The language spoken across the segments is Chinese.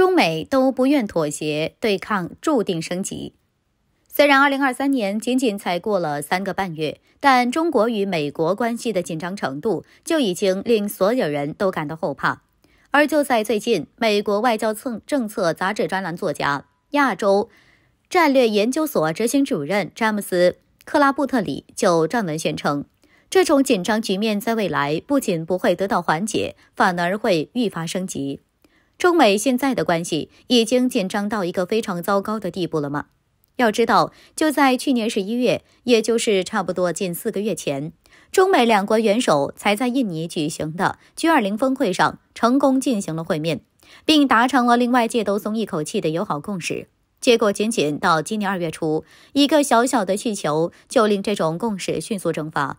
中美都不愿妥协，对抗注定升级。虽然二零二三年仅仅才过了三个半月，但中国与美国关系的紧张程度就已经令所有人都感到后怕。而就在最近，美国外交政策杂志专栏作家、亚洲战略研究所执行主任詹姆斯·克拉布特里就撰文宣称，这种紧张局面在未来不仅不会得到缓解，反而会愈发升级。中美现在的关系已经紧张到一个非常糟糕的地步了吗？要知道，就在去年十一月，也就是差不多近四个月前，中美两国元首才在印尼举行的 G20 峰会上成功进行了会面，并达成了令外界都松一口气的友好共识。结果，仅仅到今年二月初，一个小小的气球就令这种共识迅速蒸发，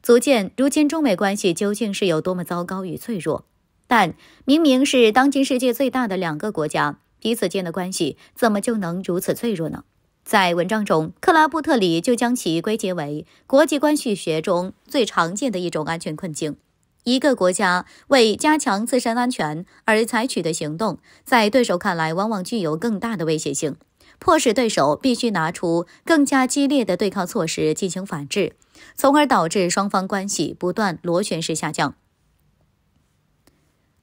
足见如今中美关系究竟是有多么糟糕与脆弱。但明明是当今世界最大的两个国家，彼此间的关系怎么就能如此脆弱呢？在文章中，克拉布特里就将其归结为国际关系学中最常见的一种安全困境：一个国家为加强自身安全而采取的行动，在对手看来往往具有更大的威胁性，迫使对手必须拿出更加激烈的对抗措施进行反制，从而导致双方关系不断螺旋式下降。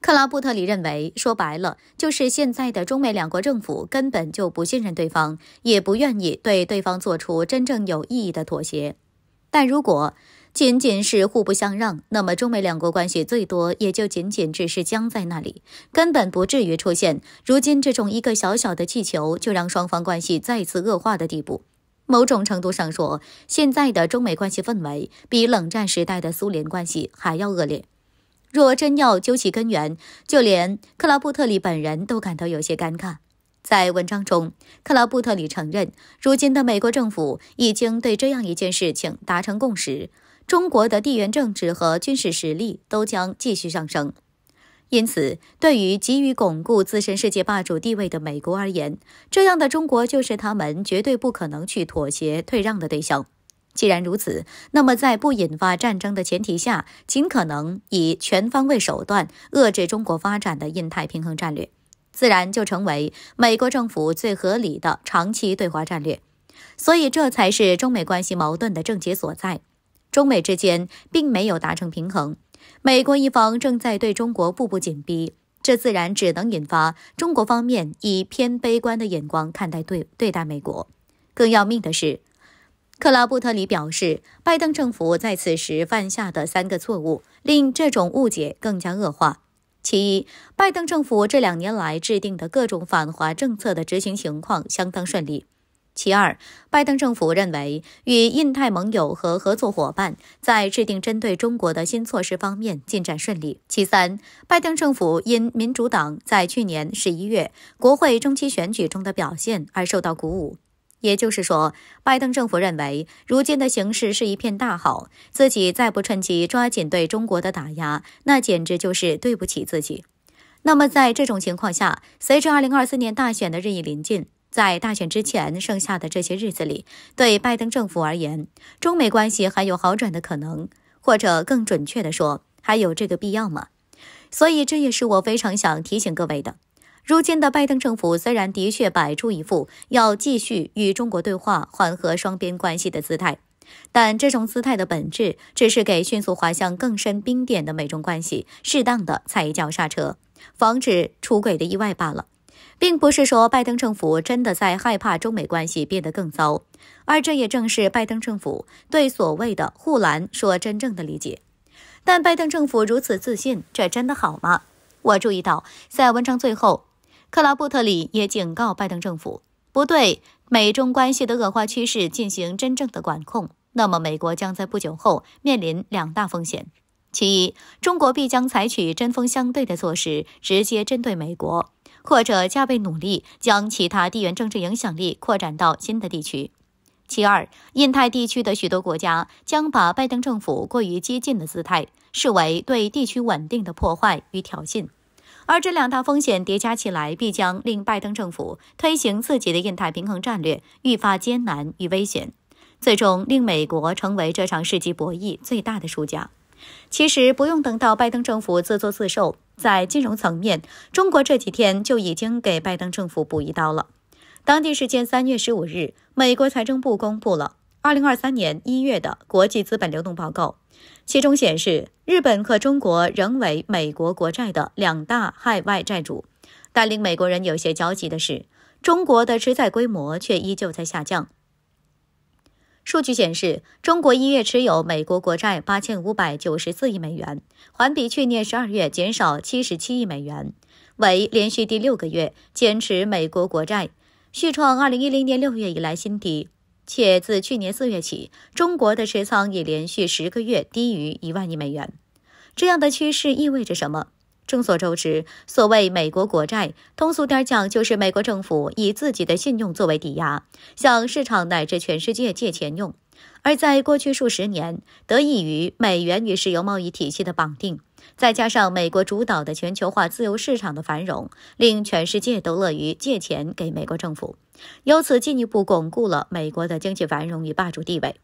克拉布特里认为，说白了，就是现在的中美两国政府根本就不信任对方，也不愿意对对方做出真正有意义的妥协。但如果仅仅是互不相让，那么中美两国关系最多也就仅仅只是僵在那里，根本不至于出现如今这种一个小小的气球就让双方关系再次恶化的地步。某种程度上说，现在的中美关系氛围比冷战时代的苏联关系还要恶劣。若真要究其根源，就连克拉布特里本人都感到有些尴尬。在文章中，克拉布特里承认，如今的美国政府已经对这样一件事情达成共识：中国的地缘政治和军事实力都将继续上升。因此，对于急于巩固自身世界霸主地位的美国而言，这样的中国就是他们绝对不可能去妥协退让的对象。既然如此，那么在不引发战争的前提下，尽可能以全方位手段遏制中国发展的印太平衡战略，自然就成为美国政府最合理的长期对华战略。所以，这才是中美关系矛盾的症结所在。中美之间并没有达成平衡，美国一方正在对中国步步紧逼，这自然只能引发中国方面以偏悲观的眼光看待对对待美国。更要命的是。克拉布特里表示，拜登政府在此时犯下的三个错误，令这种误解更加恶化。其一，拜登政府这两年来制定的各种反华政策的执行情况相当顺利；其二，拜登政府认为与印太盟友和合作伙伴在制定针对中国的新措施方面进展顺利；其三，拜登政府因民主党在去年十一月国会中期选举中的表现而受到鼓舞。也就是说，拜登政府认为如今的形势是一片大好，自己再不趁机抓紧对中国的打压，那简直就是对不起自己。那么，在这种情况下，随着二零二四年大选的日益临近，在大选之前剩下的这些日子里，对拜登政府而言，中美关系还有好转的可能，或者更准确的说，还有这个必要吗？所以，这也是我非常想提醒各位的。如今的拜登政府虽然的确摆出一副要继续与中国对话、缓和双边关系的姿态，但这种姿态的本质只是给迅速滑向更深冰点的美中关系适当的踩一脚刹车，防止出轨的意外罢了，并不是说拜登政府真的在害怕中美关系变得更糟，而这也正是拜登政府对所谓的护栏说真正的理解。但拜登政府如此自信，这真的好吗？我注意到，在文章最后。克拉布特里也警告拜登政府，不对美中关系的恶化趋势进行真正的管控，那么美国将在不久后面临两大风险：其一，中国必将采取针锋相对的措施，直接针对美国，或者加倍努力将其他地缘政治影响力扩展到新的地区；其二，印太地区的许多国家将把拜登政府过于激进的姿态视为对地区稳定的破坏与挑衅。而这两大风险叠加起来，必将令拜登政府推行自己的印太平衡战略愈发艰难与危险，最终令美国成为这场世纪博弈最大的输家。其实不用等到拜登政府自作自受，在金融层面，中国这几天就已经给拜登政府补一刀了。当地时间三月十五日，美国财政部公布了。二零二三年一月的国际资本流动报告，其中显示，日本和中国仍为美国国债的两大海外债主。但令美国人有些焦急的是，中国的持债规模却依旧在下降。数据显示，中国一月持有美国国债八千五百九十四亿美元，环比去年十二月减少七十七亿美元，为连续第六个月减持美国国债，续创二零一零年六月以来新低。且自去年四月起，中国的持仓已连续十个月低于一万亿美元。这样的趋势意味着什么？众所周知，所谓美国国债，通俗点讲，就是美国政府以自己的信用作为抵押，向市场乃至全世界借钱用。而在过去数十年，得益于美元与石油贸易体系的绑定。再加上美国主导的全球化自由市场的繁荣，令全世界都乐于借钱给美国政府，由此进一步巩固了美国的经济繁荣与霸主地位。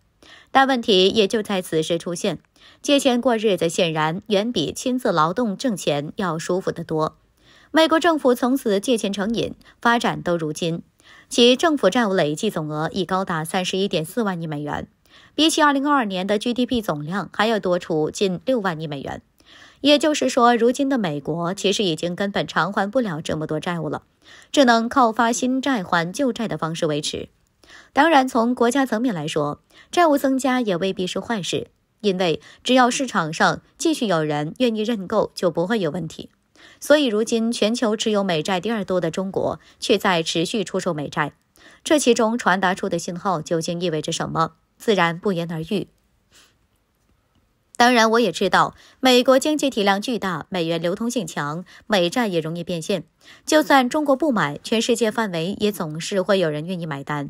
但问题也就在此时出现：借钱过日子，显然远比亲自劳动挣钱要舒服得多。美国政府从此借钱成瘾，发展到如今，其政府债务累计总额已高达三十一点四万亿美元，比起二零二二年的 GDP 总量还要多出近六万亿美元。也就是说，如今的美国其实已经根本偿还不了这么多债务了，只能靠发新债还旧债的方式维持。当然，从国家层面来说，债务增加也未必是坏事，因为只要市场上继续有人愿意认购，就不会有问题。所以，如今全球持有美债第二多的中国却在持续出售美债，这其中传达出的信号究竟意味着什么？自然不言而喻。当然，我也知道美国经济体量巨大，美元流通性强，美债也容易变现。就算中国不买，全世界范围也总是会有人愿意买单。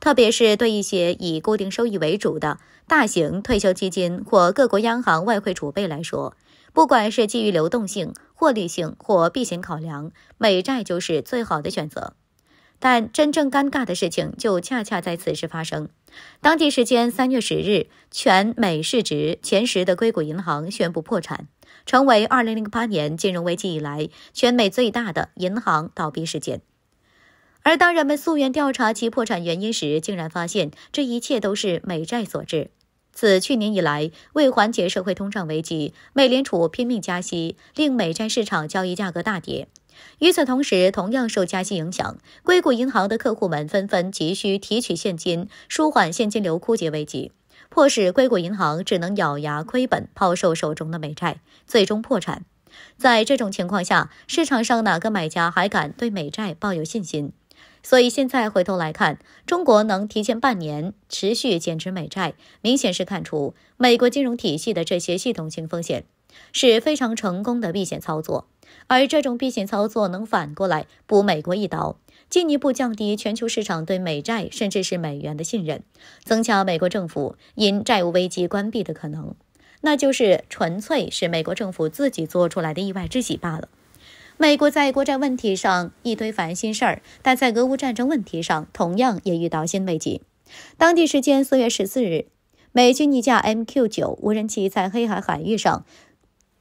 特别是对一些以固定收益为主的大型退休基金或各国央行外汇储备来说，不管是基于流动性、获利性或避险考量，美债就是最好的选择。但真正尴尬的事情就恰恰在此时发生。当地时间三月十日，全美市值前十的硅谷银行宣布破产，成为二零零八年金融危机以来全美最大的银行倒闭事件。而当人们溯源调查其破产原因时，竟然发现这一切都是美债所致。自去年以来，为缓解社会通胀危机，美联储拼命加息，令美债市场交易价格大跌。与此同时，同样受加息影响，硅谷银行的客户们纷纷急需提取现金，舒缓现金流枯竭危机，迫使硅谷银行只能咬牙亏本抛售手中的美债，最终破产。在这种情况下，市场上哪个买家还敢对美债抱有信心？所以现在回头来看，中国能提前半年持续减持美债，明显是看出美国金融体系的这些系统性风险，是非常成功的避险操作。而这种避险操作能反过来补美国一刀，进一步降低全球市场对美债甚至是美元的信任，增强美国政府因债务危机关闭的可能，那就是纯粹是美国政府自己做出来的意外之喜罢了。美国在国债问题上一堆烦心事儿，但在俄乌战争问题上同样也遇到新危机。当地时间四月十四日，美军一架 MQ-9 无人机在黑海海域上。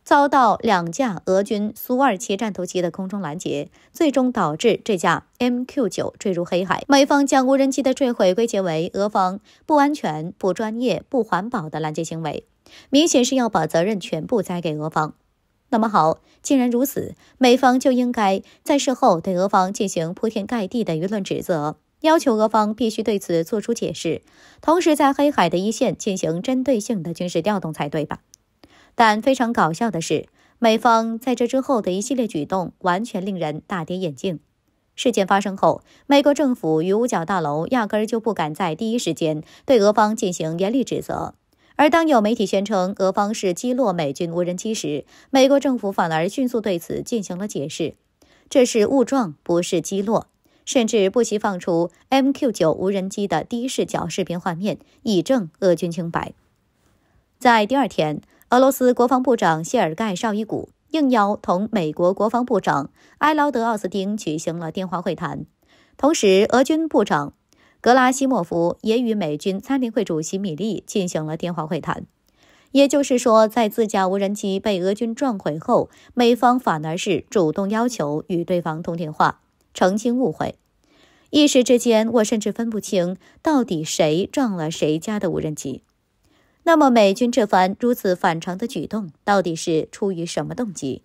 遭到两架俄军苏 -27 战斗机的空中拦截，最终导致这架 MQ-9 坠入黑海。美方将无人机的坠毁归结为俄方不安全、不专业、不环保的拦截行为，明显是要把责任全部栽给俄方。那么好，既然如此，美方就应该在事后对俄方进行铺天盖地的舆论指责，要求俄方必须对此做出解释，同时在黑海的一线进行针对性的军事调动才对吧？但非常搞笑的是，美方在这之后的一系列举动完全令人大跌眼镜。事件发生后，美国政府与五角大楼压根儿就不敢在第一时间对俄方进行严厉指责。而当有媒体宣称俄方是击落美军无人机时，美国政府反而迅速对此进行了解释，这是误撞，不是击落，甚至不惜放出 MQ 九无人机的第一视角视频画面，以证俄军清白。在第二天。俄罗斯国防部长谢尔盖绍伊古应邀同美国国防部长埃劳德奥斯汀举行了电话会谈，同时，俄军部长格拉西莫夫也与美军参联会主席米利进行了电话会谈。也就是说，在自家无人机被俄军撞毁后，美方反而是主动要求与对方通电话澄清误会。一时之间，我甚至分不清到底谁撞了谁家的无人机。那么，美军这番如此反常的举动，到底是出于什么动机？